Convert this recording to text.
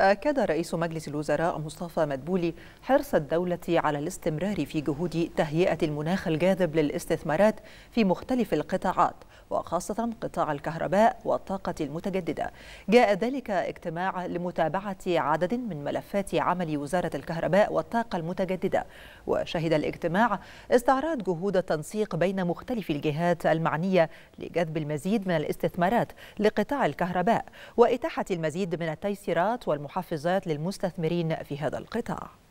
أكد رئيس مجلس الوزراء مصطفى مدبولي حرص الدولة على الاستمرار في جهود تهيئة المناخ الجاذب للاستثمارات في مختلف القطاعات وخاصة قطاع الكهرباء والطاقة المتجددة جاء ذلك اجتماع لمتابعة عدد من ملفات عمل وزارة الكهرباء والطاقة المتجددة وشهد الاجتماع استعراض جهود التنسيق بين مختلف الجهات المعنية لجذب المزيد من الاستثمارات لقطاع الكهرباء وإتاحة المزيد من التيسيرات والمحاولات المحفزات للمستثمرين في هذا القطاع